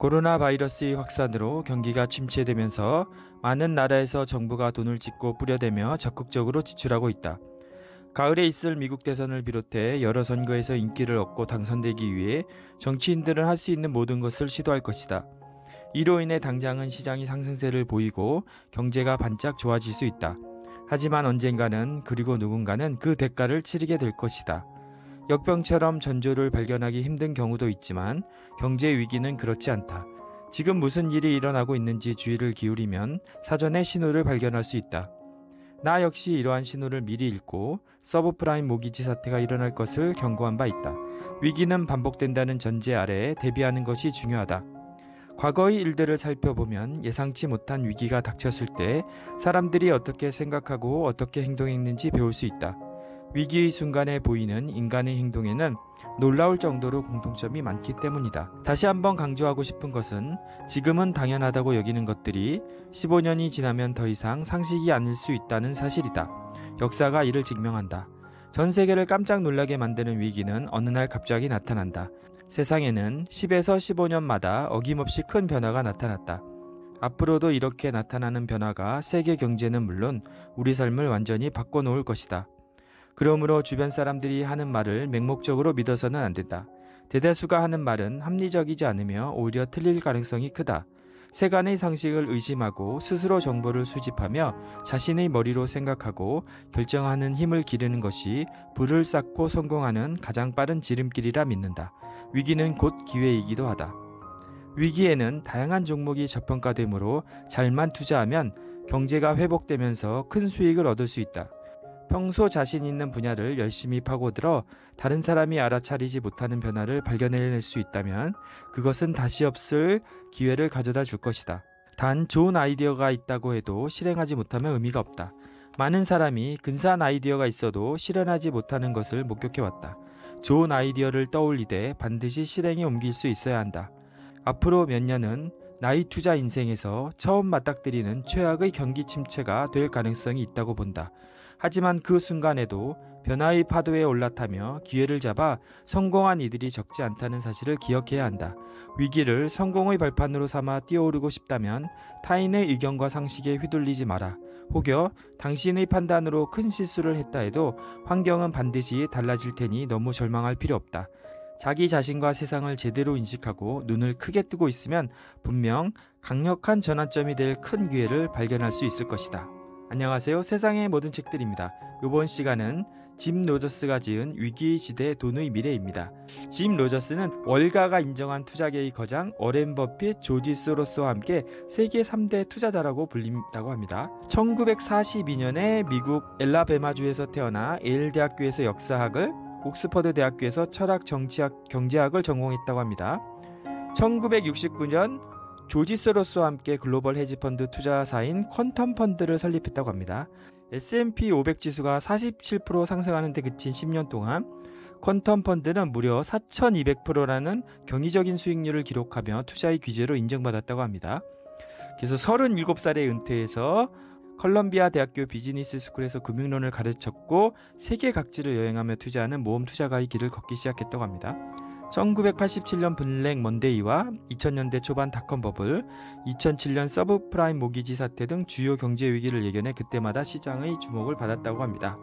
코로나 바이러스의 확산으로 경기가 침체되면서 많은 나라에서 정부가 돈을 짓고 뿌려대며 적극적으로 지출하고 있다. 가을에 있을 미국 대선을 비롯해 여러 선거에서 인기를 얻고 당선되기 위해 정치인들은 할 수 있는 모든 것을 시도할 것이다. 이로 인해 당장은 시장이 상승세를 보이고 경제가 반짝 좋아질 수 있다. 하지만 언젠가는 그리고 누군가는 그 대가를 치르게 될 것이다. 역병처럼 전조를 발견하기 힘든 경우도 있지만 경제 위기는 그렇지 않다. 지금 무슨 일이 일어나고 있는지 주의를 기울이면 사전에 신호를 발견할 수 있다. 나 역시 이러한 신호를 미리 읽고 서브프라임 모기지 사태가 일어날 것을 경고한 바 있다. 위기는 반복된다는 전제 아래에 대비하는 것이 중요하다. 과거의 일들을 살펴보면 예상치 못한 위기가 닥쳤을 때 사람들이 어떻게 생각하고 어떻게 행동했는지 배울 수 있다. 위기의 순간에 보이는 인간의 행동에는 놀라울 정도로 공통점이 많기 때문이다. 다시 한번 강조하고 싶은 것은 지금은 당연하다고 여기는 것들이 15년이 지나면 더 이상 상식이 아닐 수 있다는 사실이다. 역사가 이를 증명한다. 전 세계를 깜짝 놀라게 만드는 위기는 어느 날 갑자기 나타난다. 세상에는 10에서 15년마다 어김없이 큰 변화가 나타났다. 앞으로도 이렇게 나타나는 변화가 세계 경제는 물론 우리 삶을 완전히 바꿔놓을 것이다. 그러므로 주변 사람들이 하는 말을 맹목적으로 믿어서는 안 된다. 대다수가 하는 말은 합리적이지 않으며 오히려 틀릴 가능성이 크다. 세간의 상식을 의심하고 스스로 정보를 수집하며 자신의 머리로 생각하고 결정하는 힘을 기르는 것이 불을 쌓고 성공하는 가장 빠른 지름길이라 믿는다. 위기는 곧 기회이기도 하다. 위기에는 다양한 종목이 저평가되므로 잘만 투자하면 경제가 회복되면서 큰 수익을 얻을 수 있다. 평소 자신 있는 분야를 열심히 파고들어 다른 사람이 알아차리지 못하는 변화를 발견해낼 수 있다면 그것은 다시 없을 기회를 가져다 줄 것이다. 단 좋은 아이디어가 있다고 해도 실행하지 못하면 의미가 없다. 많은 사람이 근사한 아이디어가 있어도 실현하지 못하는 것을 목격해왔다. 좋은 아이디어를 떠올리되 반드시 실행에 옮길 수 있어야 한다. 앞으로 몇 년은 나이 투자 인생에서 처음 맞닥뜨리는 최악의 경기 침체가 될 가능성이 있다고 본다. 하지만 그 순간에도 변화의 파도에 올라타며 기회를 잡아 성공한 이들이 적지 않다는 사실을 기억해야 한다. 위기를 성공의 발판으로 삼아 뛰어오르고 싶다면 타인의 의견과 상식에 휘둘리지 마라. 혹여 당신의 판단으로 큰 실수를 했다 해도 환경은 반드시 달라질 테니 너무 절망할 필요 없다. 자기 자신과 세상을 제대로 인식하고 눈을 크게 뜨고 있으면 분명 강력한 전환점이 될 큰 기회를 발견할 수 있을 것이다. 안녕하세요. 세상의 모든 책들입니다. 이번 시간은 짐 로저스가 지은 위기 의 시대 돈의 미래입니다. 짐 로저스는 월가가 인정한 투자계의 거장 어렌 버핏, 조지 소로스와 함께 세계 3대 투자자라고 불린다고 합니다. 1942년에 미국 엘라베마주에서 태어나 에일 대학교에서 역사학을, 옥스퍼드 대학교에서 철학, 정치학, 경제학을 전공했다고 합니다. 1969년 조지스로스와 함께 글로벌 헤지펀드 투자사인 퀀텀 펀드를 설립했다고 합니다. S&P 500 지수가 47% 상승하는 데 그친 10년 동안 퀀텀 펀드는 무려 4,200%라는 경이적인 수익률을 기록하며 투자의 귀재로 인정받았다고 합니다. 그래서 37살에 은퇴해서 컬럼비아 대학교 비즈니스 스쿨에서 금융론을 가르쳤고 세계 각지를 여행하며 투자하는 모험 투자가의 길을 걷기 시작했다고 합니다. 1987년 블랙 먼데이와 2000년대 초반 닷컴 버블, 2007년 서브프라임 모기지 사태 등 주요 경제 위기를 예견해 그때마다 시장의 주목을 받았다고 합니다.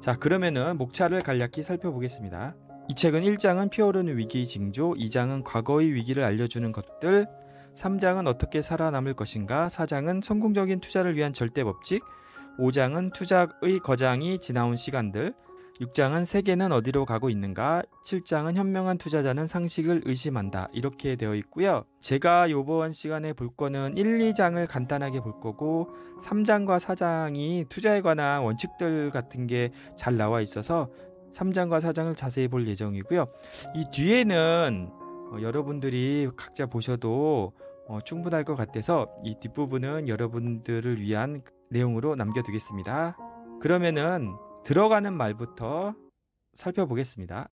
자, 그러면은 목차를 간략히 살펴보겠습니다. 이 책은 1장은 피어오르는 위기의 징조, 2장은 과거의 위기를 알려주는 것들, 3장은 어떻게 살아남을 것인가, 4장은 성공적인 투자를 위한 절대 법칙, 5장은 투자의 거장이 지나온 시간들, 6장은 세계는 어디로 가고 있는가, 7장은 현명한 투자자는 상식을 의심한다. 이렇게 되어 있고요. 제가 요번 시간에 볼 거는 1, 2장을 간단하게 볼 거고 3장과 4장이 투자에 관한 원칙들 같은 게 잘 나와 있어서 3장과 4장을 자세히 볼 예정이고요. 이 뒤에는 어, 여러분들이 각자 보셔도 어, 충분할 것 같아서 이 뒷부분은 여러분들을 위한 내용으로 남겨두겠습니다. 그러면은 들어가는 말부터 살펴보겠습니다.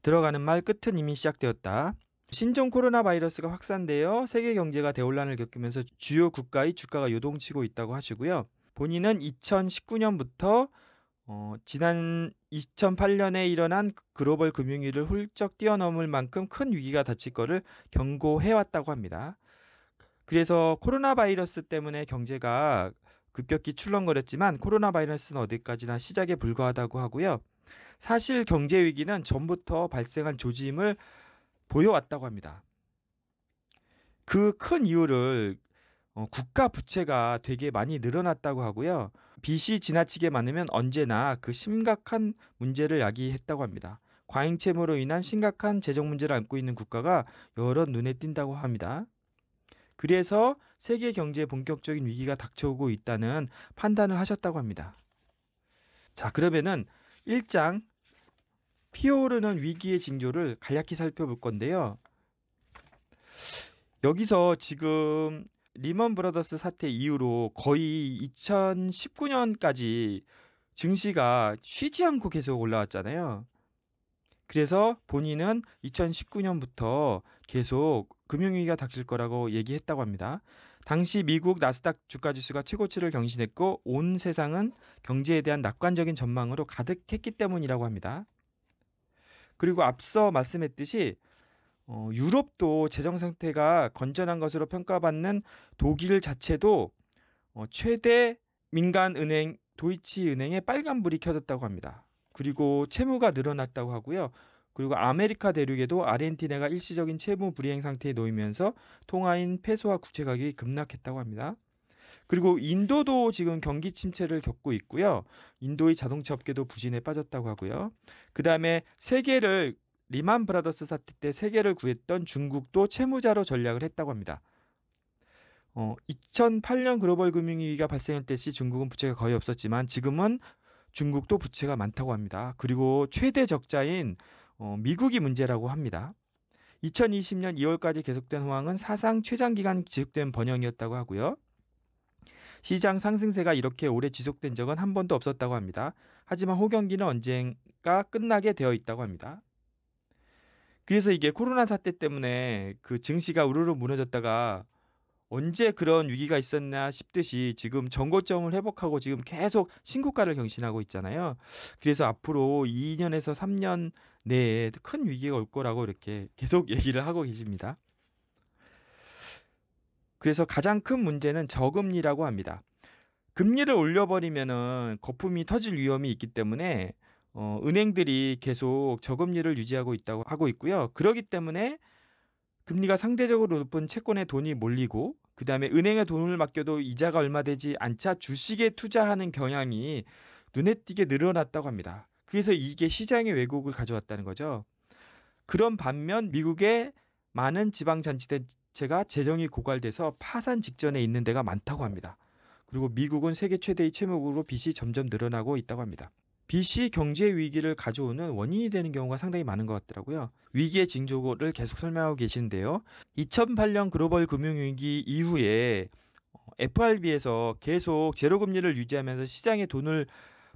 들어가는 말 끝은 이미 시작되었다. 신종 코로나 바이러스가 확산되어 세계 경제가 대혼란을 겪으면서 주요 국가의 주가가 요동치고 있다고 하시고요. 본인은 2019년부터 어, 지난 2008년에 일어난 글로벌 금융위를 훌쩍 뛰어넘을 만큼 큰 위기가 닥칠 거를 경고해왔다고 합니다. 그래서 코로나 바이러스 때문에 경제가 급격히 출렁거렸지만 코로나 바이러스는 어디까지나 시작에 불과하다고 하고요. 사실 경제 위기는 전부터 발생한 조짐을 보여왔다고 합니다. 그 큰 이유를 어, 국가 부채가 되게 많이 늘어났다고 하고요. 빚이 지나치게 많으면 언제나 그 심각한 문제를 야기했다고 합니다. 과잉 채무로 인한 심각한 재정 문제를 안고 있는 국가가 여러 눈에 띈다고 합니다. 그래서 세계 경제에 본격적인 위기가 닥쳐오고 있다는 판단을 하셨다고 합니다. 자, 그러면은 1장 피어오르는 위기의 징조를 간략히 살펴볼 건데요. 여기서 지금 리먼 브라더스 사태 이후로 거의 2019년까지 증시가 쉬지 않고 계속 올라왔잖아요. 그래서 본인은 2019년부터 계속 금융위기가 닥칠 거라고 얘기했다고 합니다. 당시 미국 나스닥 주가 지수가 최고치를 경신했고 온 세상은 경제에 대한 낙관적인 전망으로 가득했기 때문이라고 합니다. 그리고 앞서 말씀했듯이 어, 유럽도 재정 상태가 건전한 것으로 평가받는 독일 자체도 어, 최대 민간 은행 도이치 은행에 빨간 불이 켜졌다고 합니다. 그리고 채무가 늘어났다고 하고요. 그리고 아메리카 대륙에도 아르헨티나가 일시적인 채무 불이행 상태에 놓이면서 통화인 페소와 국채 가격이 급락했다고 합니다. 그리고 인도도 지금 경기 침체를 겪고 있고요. 인도의 자동차 업계도 부진에 빠졌다고 하고요. 그다음에 세계를 리만 브라더스 사태 때 세계를 구했던 중국도 채무자로 전략을 했다고 합니다. 어, 2008년 글로벌 금융위기가 발생할 때시 중국은 부채가 거의 없었지만 지금은 중국도 부채가 많다고 합니다. 그리고 최대 적자인 어, 미국이 문제라고 합니다. 2020년 2월까지 계속된 호황은 사상 최장기간 지속된 번영이었다고 하고요. 시장 상승세가 이렇게 오래 지속된 적은 한 번도 없었다고 합니다. 하지만 호경기는 언젠가 끝나게 되어 있다고 합니다. 그래서 이게 코로나 사태 때문에 그 증시가 우르르 무너졌다가 언제 그런 위기가 있었나 싶듯이 지금 전고점을 회복하고 지금 계속 신고가를 경신하고 있잖아요. 그래서 앞으로 2년에서 3년 내에 큰 위기가 올 거라고 이렇게 계속 얘기를 하고 계십니다. 그래서 가장 큰 문제는 저금리라고 합니다. 금리를 올려버리면은 거품이 터질 위험이 있기 때문에 어, 은행들이 계속 저금리를 유지하고 있다고 하고 있고요. 그러기 때문에 금리가 상대적으로 높은 채권에 돈이 몰리고 그다음에 은행에 돈을 맡겨도 이자가 얼마 되지 않자 주식에 투자하는 경향이 눈에 띄게 늘어났다고 합니다. 그래서 이게 시장의 왜곡을 가져왔다는 거죠. 그런 반면 미국의 많은 지방잔치대체가 재정이 고갈돼서 파산 직전에 있는 데가 많다고 합니다. 그리고 미국은 세계 최대의 채무국으로 빚이 점점 늘어나고 있다고 합니다. BC 경제 위기를 가져오는 원인이 되는 경우가 상당히 많은 것 같더라고요. 위기의 징조를 계속 설명하고 계신데요. 2008년 글로벌 금융위기 이후에 어, FRB에서 계속 제로금리를 유지하면서 시장에 돈을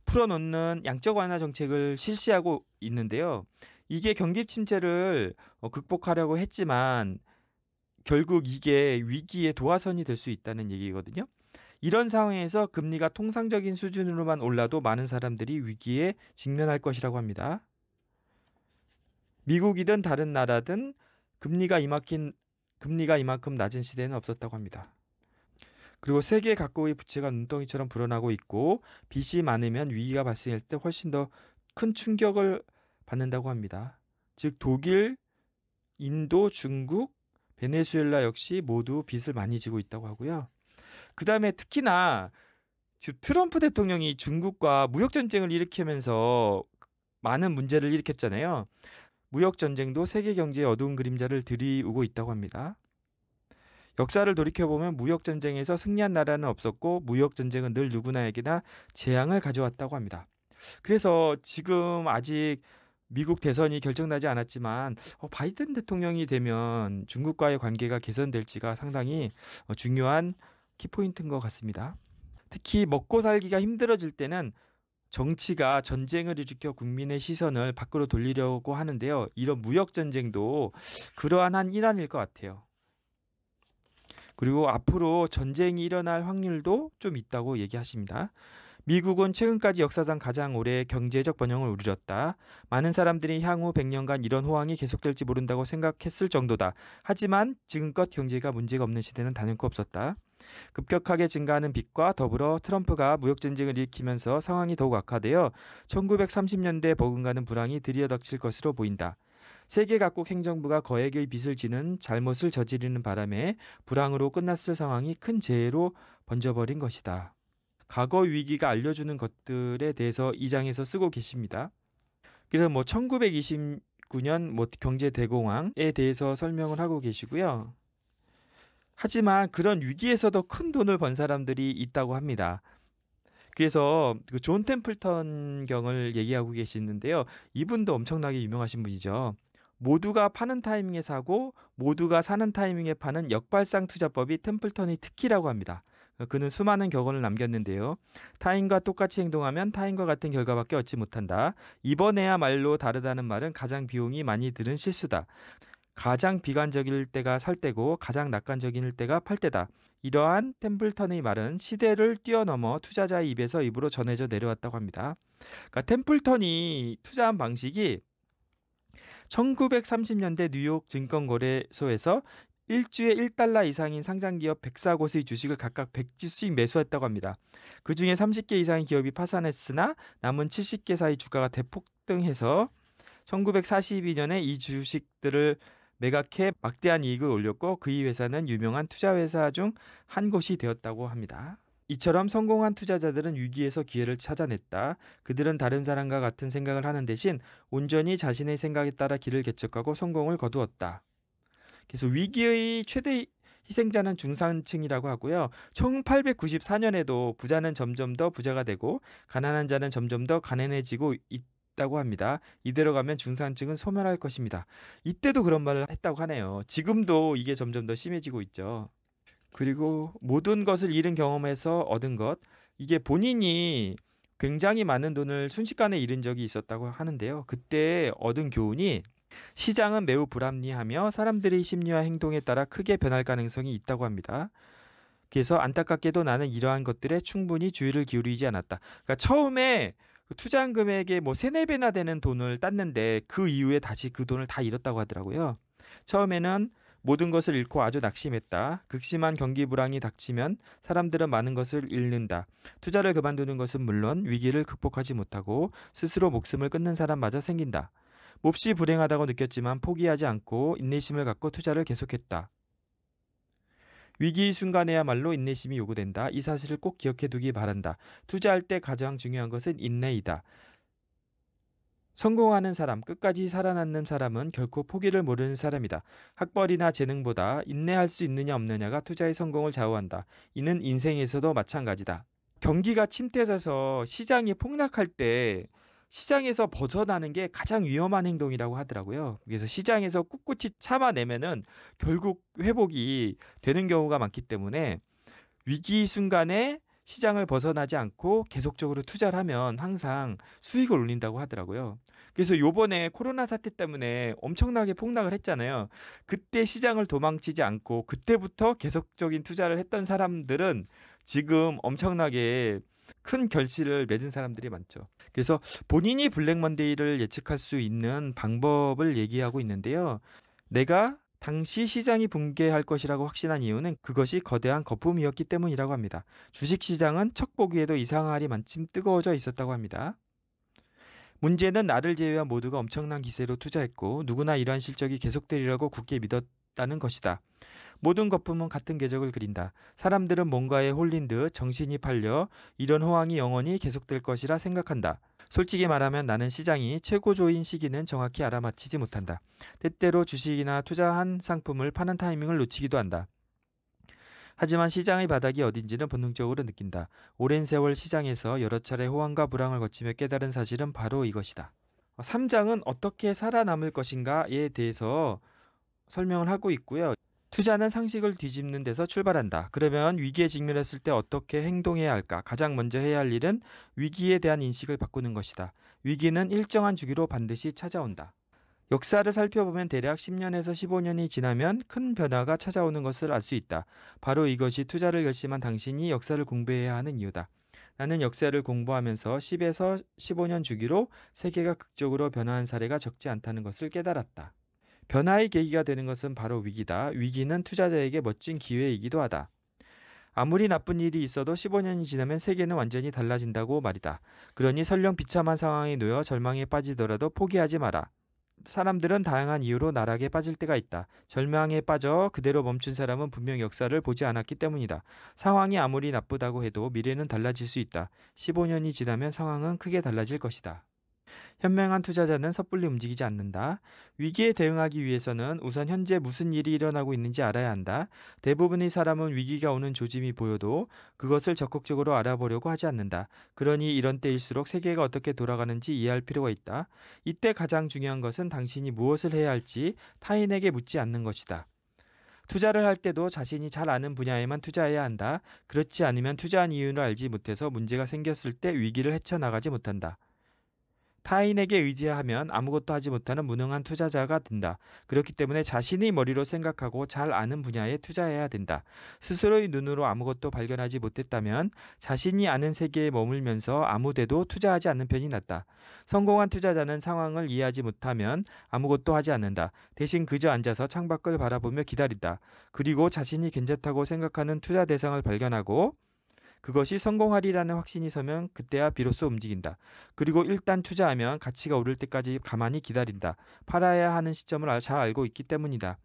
풀어놓는 양적 완화 정책을 실시하고 있는데요. 이게 경기 침체를 어, 극복하려고 했지만 결국 이게 위기의 도화선이 될 수 있다는 얘기거든요. 이런 상황에서 금리가 통상적인 수준으로만 올라도 많은 사람들이 위기에 직면할 것이라고 합니다. 미국이든 다른 나라든 금리가 이만큼 금리가 이만큼 낮은 시대는 없었다고 합니다. 그리고 세계 각국의 부채가 눈덩이처럼 불어나고 있고 빚이 많으면 위기가 발생할 때 훨씬 더 큰 충격을 받는다고 합니다. 즉 독일, 인도, 중국, 베네수엘라 역시 모두 빚을 많이 지고 있다고 하고요. 그다음에 특히나 지금 트럼프 대통령이 중국과 무역 전쟁을 일으키면서 많은 문제를 일으켰잖아요. 무역 전쟁도 세계 경제의 어두운 그림자를 들이우고 있다고 합니다. 역사를 돌이켜보면 무역 전쟁에서 승리한 나라는 없었고 무역 전쟁은 늘 누구나에게나 재앙을 가져왔다고 합니다. 그래서 지금 아직 미국 대선이 결정나지 않았지만 어, 바이든 대통령이 되면 중국과의 관계가 개선될지가 상당히 어, 중요한 키포인트인 것 같습니다. 특히 먹고 살기가 힘들어질 때는 정치가 전쟁을 일으켜 국민의 시선을 밖으로 돌리려고 하는데요. 이런 무역 전쟁도 그러한 한 일환일 것 같아요. 그리고 앞으로 전쟁이 일어날 확률도 좀 있다고 얘기하십니다. 미국은 최근까지 역사상 가장 오래 경제적 번영을 우르렸다. 많은 사람들이 향후 100년간 이런 호황이 계속될지 모른다고 생각했을 정도다. 하지만 지금껏 경제가 문제가 없는 시대는 단연코 없었다. 급격하게 증가하는 빚과 더불어 트럼프가 무역 전쟁을 일으키면서 상황이 더욱 악화되어 1930년대 버금가는 불황이 들이어 닥칠 것으로 보인다. 세계 각국 행정부가 거액의 빚을 지는 잘못을 저지르는 바람에 불황으로 끝났을 상황이 큰 재해로 번져버린 것이다. 과거 위기가 알려주는 것들에 대해서 이 장에서 쓰고 계십니다. 그래서 뭐 1929년 뭐 경제 대공황에 대해서 설명을 하고 계시고요. 하지만 그런 위기에서도 큰 돈을 번 사람들이 있다고 합니다. 그래서 그존 템플턴 경을 얘기하고 계시는데요. 이분도 엄청나게 유명하신 분이죠. 모두가 파는 타이밍에 사고 모두가 사는 타이밍에 파는 역발상 투자법이 템플턴의 특기라고 합니다. 그는 수많은 격언을 남겼는데요. 타인과 똑같이 행동하면 타인과 같은 결과밖에 얻지 못한다. 이번에야말로 다르다는 말은 가장 비용이 많이 드는 실수다. 가장 비관적일 때가 살 때고 가장 낙관적일 때가 팔 때다. 이러한 템플턴의 말은 시대를 뛰어넘어 투자자의 입에서 입으로 전해져 내려왔다고 합니다. 그러니까 템플턴이 투자한 방식이 1930년대 뉴욕 증권거래소에서 1주에 1달러 이상인 상장 기업 104곳의 주식을 각각 100지수씩 매수했다고 합니다. 그중에 30개 이상의 기업이 파산했으나 남은 7 0개사이 주가가 대폭등해서 1942년에 이 주식들을 매각해 막대한 이익을 올렸고 그이 회사는 유명한 투자 회사 중 한 곳이 되었다고 합니다. 이처럼 성공한 투자자들은 위기에서 기회를 찾아냈다. 그들은 다른 사람과 같은 생각을 하는 대신 온전히 자신의 생각에 따라 길을 개척하고 성공을 거두었다. 그래서 위기의 최대 희생자는 중산층이라고 하고요. 1894년에도 부자는 점점 더 부자가 되고 가난한 자는 점점 더 가난해지고 있다고 합니다. 이대로 가면 중산층은 소멸할 것입니다. 이때도 그런 말을 했다고 하네요. 지금도 이게 점점 더 심해지고 있죠. 그리고 모든 것을 잃은 경험에서 얻은 것 이게 본인이 굉장히 많은 돈을 순식간에 잃은 적이 있었다고 하는데요. 그때 얻은 교훈이 시장은 매우 불합리하며 사람들의 심리와 행동에 따라 크게 변할 가능성이 있다고 합니다. 그래서 안타깝게도 나는 이러한 것들에 충분히 주의를 기울이지 않았다. 그러니까 처음에 그 투자한 금액에뭐 세네 배나 되는 돈을 땄는데 그 이후에 다시 그 돈을 다 잃었다고 하더라고요. 처음에는 모든 것을 잃고 아주 낙심했다. 극심한 경기 불황이 닥치면 사람들은 많은 것을 잃는다. 투자를 그만두는 것은 물론 위기를 극복하지 못하고 스스로 목숨을 끊는 사람마저 생긴다. 몹시 불행하다고 느꼈지만 포기하지 않고 인내심을 갖고 투자를 계속했다. 위기 순간에야말로 인내심이 요구된다. 이 사실을 꼭 기억해 두기 바란다. 투자할 때 가장 중요한 것은 인내이다. 성공하는 사람, 끝까지 살아남는 사람은 결코 포기를 모르는 사람이다. 학벌이나 재능보다 인내할 수 있느냐 없느냐가 투자의 성공을 좌우한다. 이는 인생에서도 마찬가지다. 경기가 침체돼서 시장이 폭락할 때 시장에서 벗어나는 게 가장 위험한 행동이라고 하더라고요. 그래서 시장에서 꿋꿋이 참아내면은 결국 회복이 되는 경우가 많기 때문에 위기 순간에 시장을 벗어나지 않고 계속적으로 투자를 하면 항상 수익을 올린다고 하더라고요. 그래서 요번에 코로나 사태 때문에 엄청나게 폭락을 했잖아요. 그때 시장을 도망치지 않고 그때부터 계속적인 투자를 했던 사람들은 지금 엄청나게 큰 결실을 맺은 사람들이 많죠. 그래서 본인이 블랙먼데이를 예측할 수 있는 방법을 얘기하고 있는데요. 내가 당시 시장이 붕괴할 것이라고 확신한 이유는 그것이 거대한 거품이었기 때문이라고 합니다. 주식 시장은 척 보기에도 이상하리 만큼 뜨거워져 있었다고 합니다. 문제는 나를 제외한 모두가 엄청난 기세로 투자했고 누구나 이러한 실적이 계속되리라고 굳게 믿었다는 것이다. 모든 거품은 같은 궤적을 그린다. 사람들은 뭔가에 홀린 듯 정신이 팔려 이런 호황이 영원히 계속될 것이라 생각한다. 솔직히 말하면 나는 시장이 최고조인 시기는 정확히 알아맞히지 못한다. 때때로 주식이나 투자한 상품을 파는 타이밍을 놓치기도 한다. 하지만 시장의 바닥이 어딘지는 본능적으로 느낀다. 오랜 세월 시장에서 여러 차례 호황과 불황을 거치며 깨달은 사실은 바로 이것이다. 3장은 어떻게 살아남을 것인가에 대해서 설명을 하고 있고요. 투자는 상식을 뒤집는 데서 출발한다. 그러면 위기에 직면했을 때 어떻게 행동해야 할까? 가장 먼저 해야 할 일은 위기에 대한 인식을 바꾸는 것이다. 위기는 일정한 주기로 반드시 찾아온다. 역사를 살펴보면 대략 10년에서 15년이 지나면 큰 변화가 찾아오는 것을 알 수 있다. 바로 이것이 투자를 결심한 당신이 역사를 공부해야 하는 이유다. 나는 역사를 공부하면서 10에서 15년 주기로 세계가 극적으로 변화한 사례가 적지 않다는 것을 깨달았다. 변화의 계기가 되는 것은 바로 위기다. 위기는 투자자에게 멋진 기회이기도 하다. 아무리 나쁜 일이 있어도 15년이 지나면 세계는 완전히 달라진다고 말이다. 그러니 설령 비참한 상황에 놓여 절망에 빠지더라도 포기하지 마라. 사람들은 다양한 이유로 나락에 빠질 때가 있다. 절망에 빠져 그대로 멈춘 사람은 분명 역사를 보지 않았기 때문이다. 상황이 아무리 나쁘다고 해도 미래는 달라질 수 있다. 15년이 지나면 상황은 크게 달라질 것이다. 현명한 투자자는 섣불리 움직이지 않는다. 위기에 대응하기 위해서는 우선 현재 무슨 일이 일어나고 있는지 알아야 한다. 대부분의 사람은 위기가 오는 조짐이 보여도 그것을 적극적으로 알아보려고 하지 않는다. 그러니 이런 때일수록 세계가 어떻게 돌아가는지 이해할 필요가 있다. 이때 가장 중요한 것은 당신이 무엇을 해야 할지 타인에게 묻지 않는 것이다. 투자를 할 때도 자신이 잘 아는 분야에만 투자해야 한다. 그렇지 않으면 투자한 이유를 알지 못해서 문제가 생겼을 때 위기를 헤쳐나가지 못한다. 타인에게 의지하면 아무것도 하지 못하는 무능한 투자자가 된다. 그렇기 때문에 자신이 머리로 생각하고 잘 아는 분야에 투자해야 된다. 스스로의 눈으로 아무것도 발견하지 못했다면 자신이 아는 세계에 머물면서 아무데도 투자하지 않는 편이 낫다. 성공한 투자자는 상황을 이해하지 못하면 아무것도 하지 않는다. 대신 그저 앉아서 창밖을 바라보며 기다린다. 그리고 자신이 괜찮다고 생각하는 투자 대상을 발견하고 그것이 성공하리라는 확신이 서면 그때야 비로소 움직인다. 그리고 일단 투자하면 가치가 오를 때까지 가만히 기다린다. 팔아야 하는 시점을 잘 알고 있기 때문이다.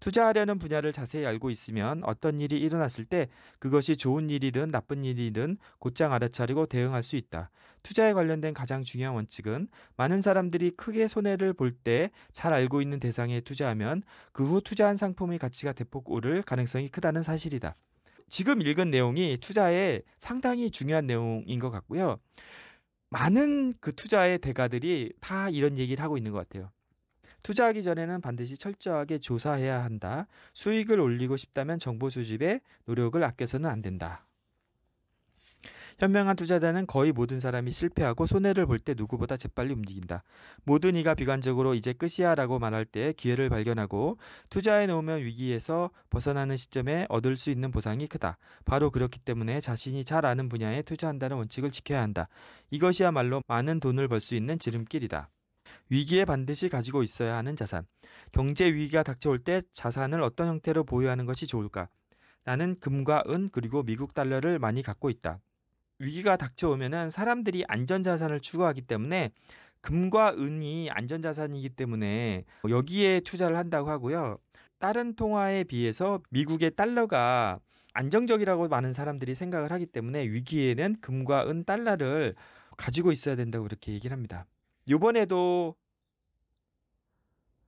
투자하려는 분야를 자세히 알고 있으면 어떤 일이 일어났을 때 그것이 좋은 일이든 나쁜 일이든 곧장 알아차리고 대응할 수 있다. 투자에 관련된 가장 중요한 원칙은 많은 사람들이 크게 손해를 볼 때 잘 알고 있는 대상에 투자하면 그 후 투자한 상품의 가치가 대폭 오를 가능성이 크다는 사실이다. 지금 읽은 내용이 투자에 상당히 중요한 내용인 것 같고요. 많은 그 투자의 대가들이 다 이런 얘기를 하고 있는 것 같아요. 투자하기 전에는 반드시 철저하게 조사해야 한다. 수익을 올리고 싶다면 정보 수집에 노력을 아껴서는 안 된다. 현명한 투자자는 거의 모든 사람이 실패하고 손해를 볼 때 누구보다 재빨리 움직인다. 모든 이가 비관적으로 이제 끝이야라고 말할 때 기회를 발견하고 투자해 놓으면 위기에서 벗어나는 시점에 얻을 수 있는 보상이 크다. 바로 그렇기 때문에 자신이 잘 아는 분야에 투자한다는 원칙을 지켜야 한다. 이것이야말로 많은 돈을 벌 수 있는 지름길이다. 위기에 반드시 가지고 있어야 하는 자산. 경제 위기가 닥쳐올 때 자산을 어떤 형태로 보유하는 것이 좋을까? 나는 금과 은 그리고 미국 달러를 많이 갖고 있다. 위기가 닥쳐오면은 사람들이 안전자산을 추구하기 때문에 금과 은이 안전자산이기 때문에 여기에 투자를 한다고 하고요. 다른 통화에 비해서 미국의 달러가 안정적이라고 많은 사람들이 생각을 하기 때문에 위기에는 금과 은 달러를 가지고 있어야 된다고 이렇게 얘기를 합니다. 요번에도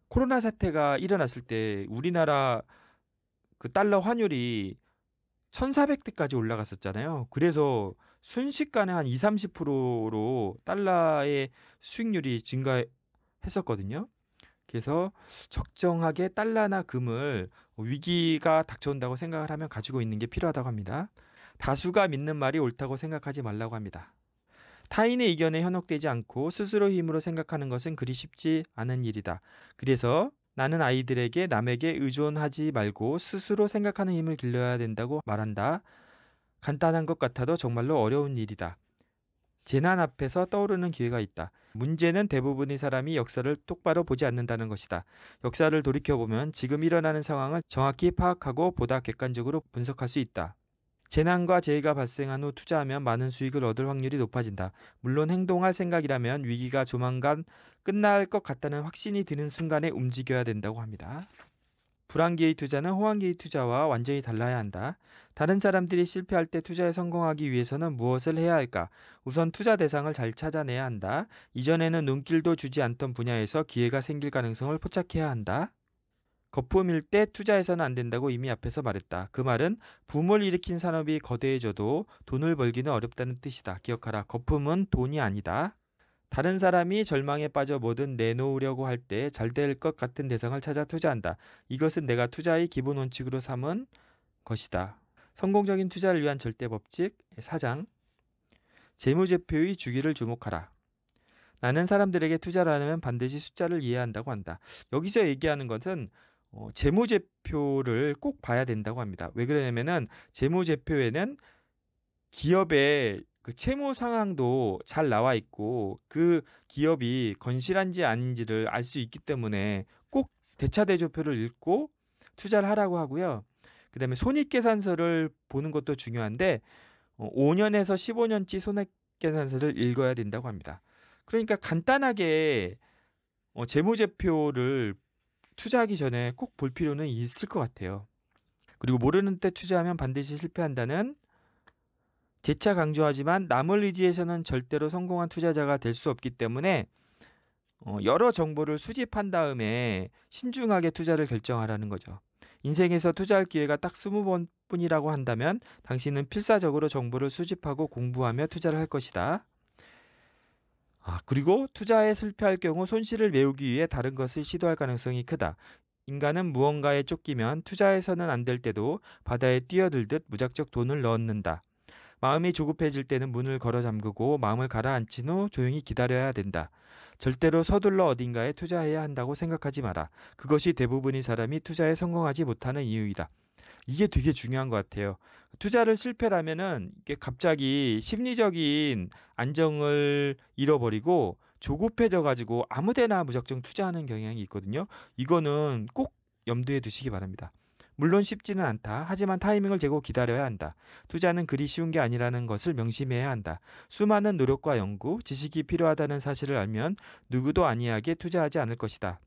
코로나 사태가 일어났을 때 우리나라 그 달러 환율이 1,400대까지 올라갔었잖아요. 그래서 순식간에 한 2, 30%로 달러의 수익률이 증가했었거든요. 그래서 적정하게 달러나 금을 위기가 닥쳐온다고 생각을 하면 가지고 있는 게 필요하다고 합니다. 다수가 믿는 말이 옳다고 생각하지 말라고 합니다. 타인의 의견에 현혹되지 않고 스스로 힘으로 생각하는 것은 그리 쉽지 않은 일이다. 그래서 나는 아이들에게 남에게 의존하지 말고 스스로 생각하는 힘을 길러야 된다고 말한다. 간단한 것 같아도 정말로 어려운 일이다. 재난 앞에서 떠오르는 기회가 있다. 문제는 대부분의 사람이 역사를 똑바로 보지 않는다는 것이다. 역사를 돌이켜보면 지금 일어나는 상황을 정확히 파악하고 보다 객관적으로 분석할 수 있다. 재난과 재해가 발생한 후 투자하면 많은 수익을 얻을 확률이 높아진다. 물론 행동할 생각이라면 위기가 조만간 끝날 것 같다는 확신이 드는 순간에 움직여야 된다고 합니다. 불황기의 투자는 호황기의 투자와 완전히 달라야 한다. 다른 사람들이 실패할 때 투자에 성공하기 위해서는 무엇을 해야 할까? 우선 투자 대상을 잘 찾아내야 한다. 이전에는 눈길도 주지 않던 분야에서 기회가 생길 가능성을 포착해야 한다. 거품일 때 투자해서는 안 된다고 이미 앞에서 말했다. 그 말은 붐을 일으킨 산업이 거대해져도 돈을 벌기는 어렵다는 뜻이다. 기억하라. 거품은 돈이 아니다. 다른 사람이 절망에 빠져 뭐든 내놓으려고 할 때 잘 될 것 같은 대상을 찾아 투자한다. 이것은 내가 투자의 기본 원칙으로 삼은 것이다. 성공적인 투자를 위한 절대 법칙 사장 재무제표의 주기를 주목하라. 나는 사람들에게 투자를 하려면 반드시 숫자를 이해한다고 한다. 여기서 얘기하는 것은 어, 재무제표를 꼭 봐야 된다고 합니다. 왜 그러냐면은 재무제표에는 기업의 그 채무 상황도 잘 나와 있고 그 기업이 건실한지 아닌지를 알 수 있기 때문에 꼭 대차대조표를 읽고 투자를 하라고 하고요. 그다음에 손익계산서를 보는 것도 중요한데 5년에서 어, 15년치 손익계산서를 읽어야 된다고 합니다. 그러니까 간단하게 어, 재무제표를 투자하기 전에 꼭 볼 필요는 있을 것 같아요. 그리고 모르는 때 투자하면 반드시 실패한다는 재차 강조하지만 남을 의지해서는 절대로 성공한 투자자가 될 수 없기 때문에 어, 여러 정보를 수집한 다음에 신중하게 투자를 결정하라는 거죠. 인생에서 투자할 기회가 딱 20번 뿐이라고 한다면 당신은 필사적으로 정보를 수집하고 공부하며 투자를 할 것이다. 아, 그리고 투자에 실패할 경우 손실을 메우기 위해 다른 것을 시도할 가능성이 크다. 인간은 무언가에 쫓기면 투자해서는안 될 때도 바다에 뛰어들듯 무작정 돈을 넣는다. 마음이 조급해질 때는 문을 걸어 잠그고 마음을 가라앉힌 후 조용히 기다려야 된다. 절대로 서둘러 어딘가에 투자해야 한다고 생각하지 마라. 그것이 대부분의 사람이 투자에 성공하지 못하는 이유이다. 이게 되게 중요한 것 같아요. 투자를 실패라면은 갑자기 심리적인 안정을 잃어버리고 조급해져 가지고 아무데나 무작정 투자하는 경향이 있거든요. 이거는 꼭 염두에 두시기 바랍니다. 물론 쉽지는 않다. 하지만 타이밍을 재고 기다려야 한다. 투자는 그리 쉬운 게 아니라는 것을 명심해야 한다. 수많은 노력과 연구, 지식이 필요하다는 사실을 알면 누구도 아니하게 투자하지 않을 것이다.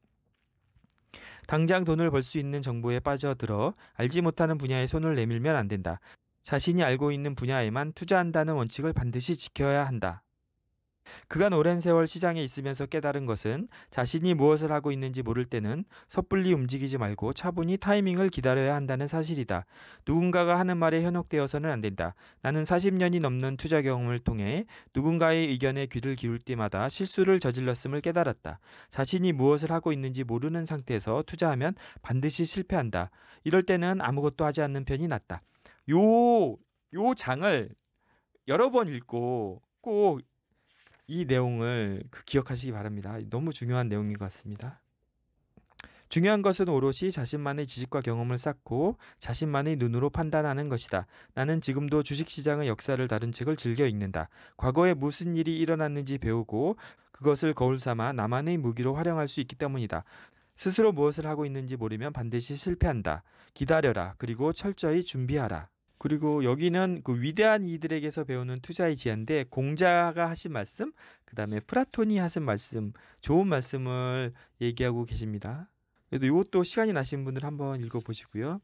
당장 돈을 벌 수 있는 정보에 빠져들어 알지 못하는 분야에 손을 내밀면 안 된다. 자신이 알고 있는 분야에만 투자한다는 원칙을 반드시 지켜야 한다. 그간 오랜 세월 시장에 있으면서 깨달은 것은 자신이 무엇을 하고 있는지 모를 때는 섣불리 움직이지 말고 차분히 타이밍을 기다려야 한다는 사실이다. 누군가가 하는 말에 현혹되어서는 안 된다. 나는 40년이 넘는 투자 경험을 통해 누군가의 의견에 귀를 기울 때마다 실수를 저질렀음을 깨달았다. 자신이 무엇을 하고 있는지 모르는 상태에서 투자하면 반드시 실패한다. 이럴 때는 아무것도 하지 않는 편이 낫다. 요, 요 장을 여러 번 읽고 꼭이 내용을 그 기억하시기 바랍니다. 너무 중요한 내용인 것 같습니다. 중요한 것은 오롯이 자신만의 지식과 경험을 쌓고 자신만의 눈으로 판단하는 것이다. 나는 지금도 주식시장의 역사를 다룬 책을 즐겨 읽는다. 과거에 무슨 일이 일어났는지 배우고 그것을 거울 삼아 나만의 무기로 활용할 수 있기 때문이다. 스스로 무엇을 하고 있는지 모르면 반드시 실패한다. 기다려라. 그리고 철저히 준비하라. 그리고 여기는 그 위대한 이들에게서 배우는 투자의 지한데 공자가 하신 말씀, 그다음에 프라톤이 하신 말씀, 좋은 말씀을 얘기하고 계십니다. 그래도 이것도 시간이 나신 분들 한번 읽어보시고요.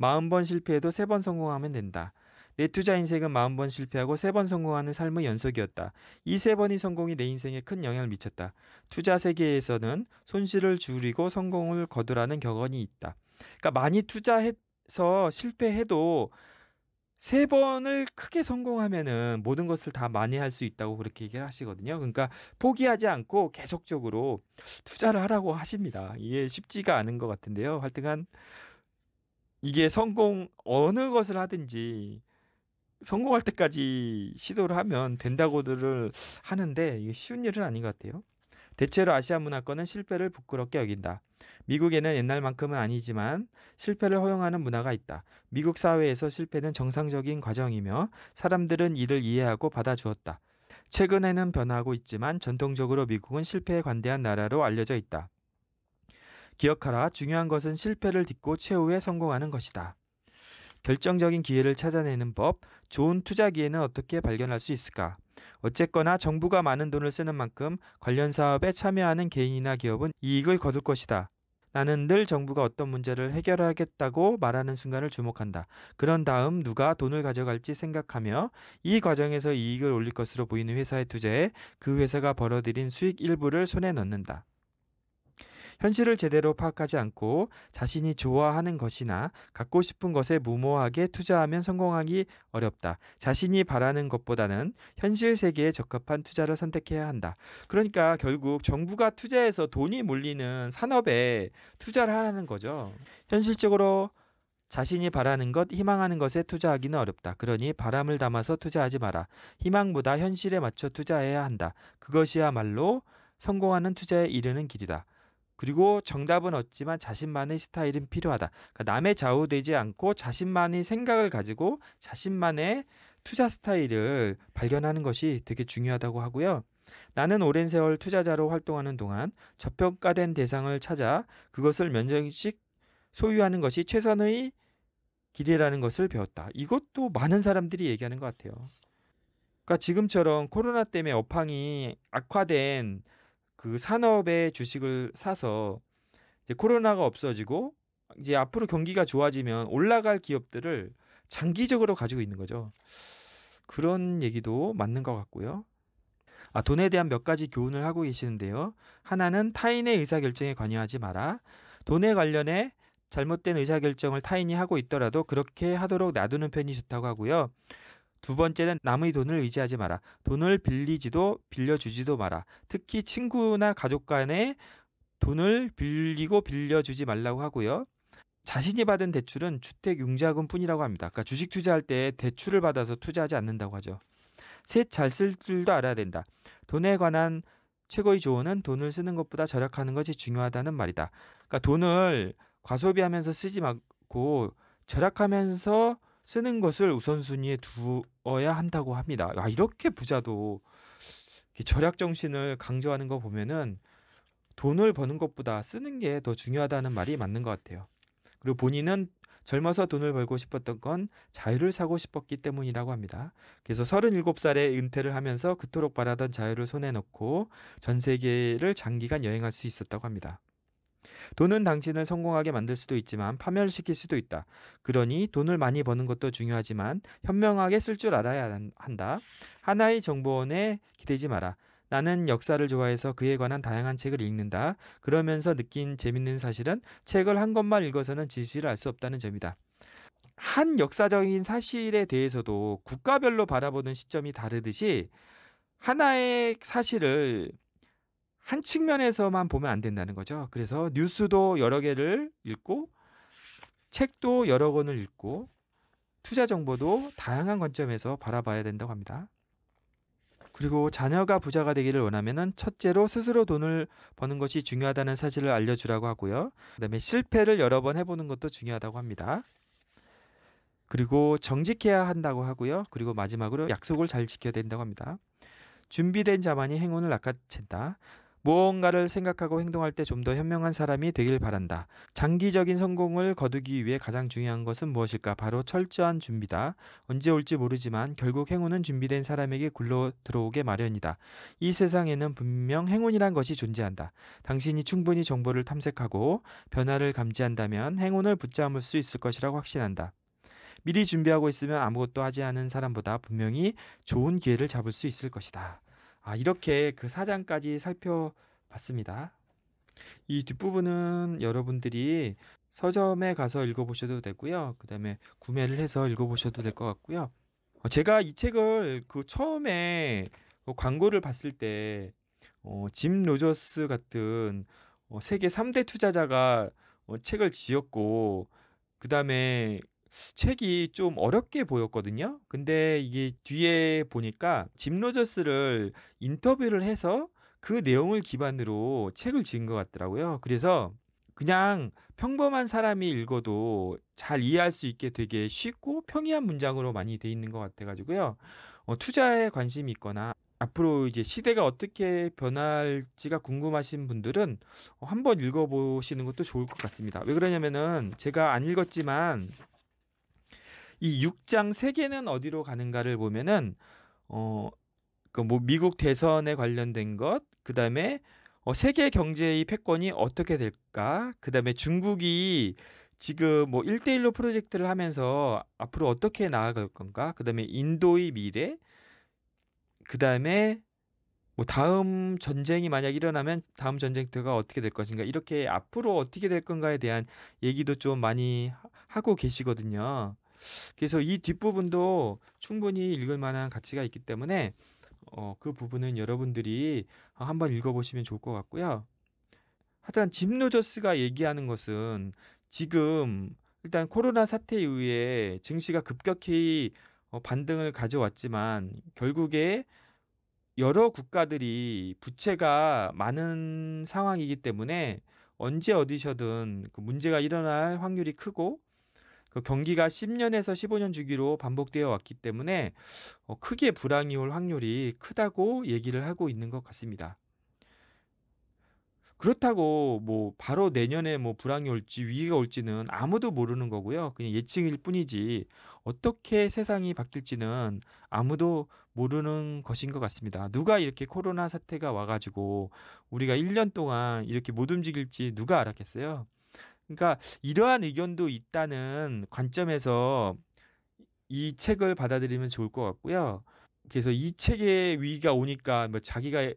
40번 실패해도 3번 성공하면 된다. 내 투자 인생은 40번 실패하고 3번 성공하는 삶의 연속이었다. 이 3번이 성공이 내 인생에 큰 영향을 미쳤다. 투자 세계에서는 손실을 줄이고 성공을 거두라는 격언이 있다. 그러니까 많이 투자해서 실패해도 세 번을 크게 성공하면은 모든 것을 다 많이 할 수 있다고 그렇게 얘기를 하시거든요. 그러니까 포기하지 않고 계속적으로 투자를 하라고 하십니다. 이게 쉽지가 않은 것 같은데요. 하여튼 이게 성공 어느 것을 하든지 성공할 때까지 시도를 하면 된다고들을 하는데 이게 쉬운 일은 아닌 것 같아요. 대체로 아시아 문화권은 실패를 부끄럽게 여긴다. 미국에는 옛날만큼은 아니지만 실패를 허용하는 문화가 있다. 미국 사회에서 실패는 정상적인 과정이며 사람들은 이를 이해하고 받아주었다. 최근에는 변화하고 있지만 전통적으로 미국은 실패에 관대한 나라로 알려져 있다. 기억하라 중요한 것은 실패를 딛고 최후에 성공하는 것이다. 결정적인 기회를 찾아내는 법, 좋은 투자 기회는 어떻게 발견할 수 있을까? 어쨌거나 정부가 많은 돈을 쓰는 만큼 관련 사업에 참여하는 개인이나 기업은 이익을 거둘 것이다. 나는 늘 정부가 어떤 문제를 해결하겠다고 말하는 순간을 주목한다. 그런 다음 누가 돈을 가져갈지 생각하며 이 과정에서 이익을 올릴 것으로 보이는 회사의 투자에 그 회사가 벌어들인 수익 일부를 손에 넣는다. 현실을 제대로 파악하지 않고 자신이 좋아하는 것이나 갖고 싶은 것에 무모하게 투자하면 성공하기 어렵다. 자신이 바라는 것보다는 현실 세계에 적합한 투자를 선택해야 한다. 그러니까 결국 정부가 투자해서 돈이 몰리는 산업에 투자를 하라는 거죠. 현실적으로 자신이 바라는 것, 희망하는 것에 투자하기는 어렵다. 그러니 바람을 담아서 투자하지 마라. 희망보다 현실에 맞춰 투자해야 한다. 그것이야말로 성공하는 투자에 이르는 길이다. 그리고 정답은 없지만 자신만의 스타일은 필요하다. 그러니까 남의 좌우되지 않고 자신만의 생각을 가지고 자신만의 투자 스타일을 발견하는 것이 되게 중요하다고 하고요. 나는 오랜 세월 투자자로 활동하는 동안 저평가된 대상을 찾아 그것을 면적식 소유하는 것이 최선의 길이라는 것을 배웠다. 이것도 많은 사람들이 얘기하는 것 같아요. 그러니까 지금처럼 코로나 때문에 업황이 악화된 그 산업의 주식을 사서 이제 코로나가 없어지고 이제 앞으로 경기가 좋아지면 올라갈 기업들을 장기적으로 가지고 있는 거죠. 그런 얘기도 맞는 것 같고요. 아, 돈에 대한 몇 가지 교훈을 하고 계시는데요. 하나는 타인의 의사결정에 관여하지 마라. 돈에 관련해 잘못된 의사결정을 타인이 하고 있더라도 그렇게 하도록 놔두는 편이 좋다고 하고요. 두 번째는 남의 돈을 의지하지 마라. 돈을 빌리지도 빌려주지도 마라. 특히 친구나 가족 간에 돈을 빌리고 빌려주지 말라고 하고요. 자신이 받은 대출은 주택 융자금 뿐이라고 합니다. 그러니까 주식 투자할 때 대출을 받아서 투자하지 않는다고 하죠. 셋, 잘 쓸 줄도 알아야 된다. 돈에 관한 최고의 조언은 돈을 쓰는 것보다 절약하는 것이 중요하다는 말이다. 그러니까 돈을 과소비하면서 쓰지 말고 절약하면서 쓰는 것을 우선순위에 두어야 한다고 합니다. 아, 이렇게 부자도 절약 정신을 강조하는 거 보면은 돈을 버는 것보다 쓰는 게 더 중요하다는 말이 맞는 것 같아요. 그리고 본인은 젊어서 돈을 벌고 싶었던 건 자유를 사고 싶었기 때문이라고 합니다. 그래서 37살에 은퇴를 하면서 그토록 바라던 자유를 손에 넣고 전 세계를 장기간 여행할 수 있었다고 합니다. 돈은 당신을 성공하게 만들 수도 있지만 파멸시킬 수도 있다. 그러니 돈을 많이 버는 것도 중요하지만 현명하게 쓸 줄 알아야 한다. 하나의 정보원에 기대지 마라. 나는 역사를 좋아해서 그에 관한 다양한 책을 읽는다. 그러면서 느낀 재밌는 사실은 책을 한 권만 읽어서는 진실을 알 수 없다는 점이다. 한 역사적인 사실에 대해서도 국가별로 바라보는 시점이 다르듯이 하나의 사실을 한 측면에서만 보면 안 된다는 거죠. 그래서 뉴스도 여러 개를 읽고 책도 여러 권을 읽고 투자 정보도 다양한 관점에서 바라봐야 된다고 합니다. 그리고 자녀가 부자가 되기를 원하면 첫째로 스스로 돈을 버는 것이 중요하다는 사실을 알려주라고 하고요. 그다음에 실패를 여러 번 해보는 것도 중요하다고 합니다. 그리고 정직해야 한다고 하고요. 그리고 마지막으로 약속을 잘 지켜야 된다고 합니다. 준비된 자만이 행운을 낚아챈다. 무언가를 생각하고 행동할 때 좀 더 현명한 사람이 되길 바란다. 장기적인 성공을 거두기 위해 가장 중요한 것은 무엇일까? 바로 철저한 준비다. 언제 올지 모르지만 결국 행운은 준비된 사람에게 굴러 들어오게 마련이다. 이 세상에는 분명 행운이란 것이 존재한다. 당신이 충분히 정보를 탐색하고 변화를 감지한다면 행운을 붙잡을 수 있을 것이라고 확신한다. 미리 준비하고 있으면 아무것도 하지 않은 사람보다 분명히 좋은 기회를 잡을 수 있을 것이다. 아, 이렇게 그 사장까지 살펴봤습니다. 이 뒷부분은 여러분들이 서점에 가서 읽어보셔도 되고요. 그 다음에 구매를 해서 읽어보셔도 될 것 같고요. 어, 제가 이 책을 그 처음에 그 광고를 봤을 때, 어, 짐 로저스 같은 어, 세계 3대 투자자가 어, 책을 지었고, 그 다음에 책이 좀 어렵게 보였거든요. 근데 이게 뒤에 보니까 짐 로저스를 인터뷰를 해서 그 내용을 기반으로 책을 지은 것 같더라고요. 그래서 그냥 평범한 사람이 읽어도 잘 이해할 수 있게 되게 쉽고 평이한 문장으로 많이 돼 있는 것 같아가지고요. 어, 투자에 관심이 있거나 앞으로 이제 시대가 어떻게 변할지가 궁금하신 분들은 어, 한번 읽어보시는 것도 좋을 것 같습니다. 왜 그러냐면은 제가 안 읽었지만 이 6장 세개는 어디로 가는가를 보면은 어 그 뭐 미국 대선에 관련된 것, 그다음에 어 세계 경제의 패권이 어떻게 될까? 그다음에 중국이 지금 뭐일대일로 프로젝트를 하면서 앞으로 어떻게 나아갈 건가? 그다음에 인도의 미래 그다음에 뭐 다음 전쟁이 만약 일어나면 다음 전쟁 때가 어떻게 될 것인가 이렇게 앞으로 어떻게 될 건가에 대한 얘기도 좀 많이 하고 계시거든요. 그래서 이 뒷부분도 충분히 읽을 만한 가치가 있기 때문에 어, 그 부분은 여러분들이 한번 읽어보시면 좋을 것 같고요. 하여튼 짐노저스가 얘기하는 것은 지금 일단 코로나 사태 이후에 증시가 급격히 어, 반등을 가져왔지만 결국에 여러 국가들이 부채가 많은 상황이기 때문에 언제 어디서든 그 문제가 일어날 확률이 크고 그 경기가 10년에서 15년 주기로 반복되어 왔기 때문에 어, 크게 불황이 올 확률이 크다고 얘기를 하고 있는 것 같습니다. 그렇다고 뭐 바로 내년에 뭐 불황이 올지 위기가 올지는 아무도 모르는 거고요. 그냥 예측일 뿐이지 어떻게 세상이 바뀔지는 아무도 모르는 것인 것 같습니다. 누가 이렇게 코로나 사태가 와가지고 우리가 1년 동안 이렇게 못 움직일지 누가 알았겠어요? 그러니까 이러한 의견도 있다는 관점에서 이 책을 받아들이면 좋을 것 같고요. 그래서 이 책의 위기가 오니까 뭐 자기가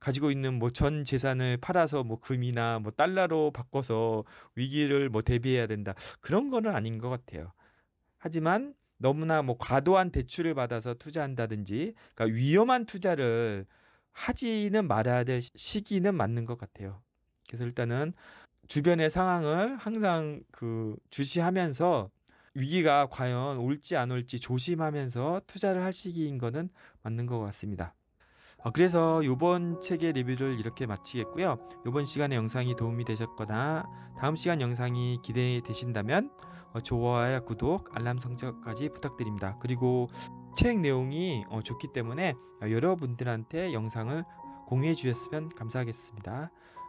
가지고 있는 뭐 전 재산을 팔아서 뭐 금이나 뭐 달러로 바꿔서 위기를 뭐 대비해야 된다. 그런 거는 아닌 것 같아요. 하지만 너무나 뭐 과도한 대출을 받아서 투자한다든지 그러니까 위험한 투자를 하지는 말아야 될 시기는 맞는 것 같아요. 그래서 일단은 주변의 상황을 항상 그 주시하면서 위기가 과연 올지 안 올지 조심하면서 투자를 할 시기인 거는 맞는 것 같습니다. 어, 그래서 이번 책의 리뷰를 이렇게 마치겠고요. 이번 시간의 영상이 도움이 되셨거나 다음 시간 영상이 기대되신다면 어, 좋아요, 구독, 알람 설정까지 부탁드립니다. 그리고 책 내용이 어, 좋기 때문에 여러분들한테 영상을 공유해 주셨으면 감사하겠습니다.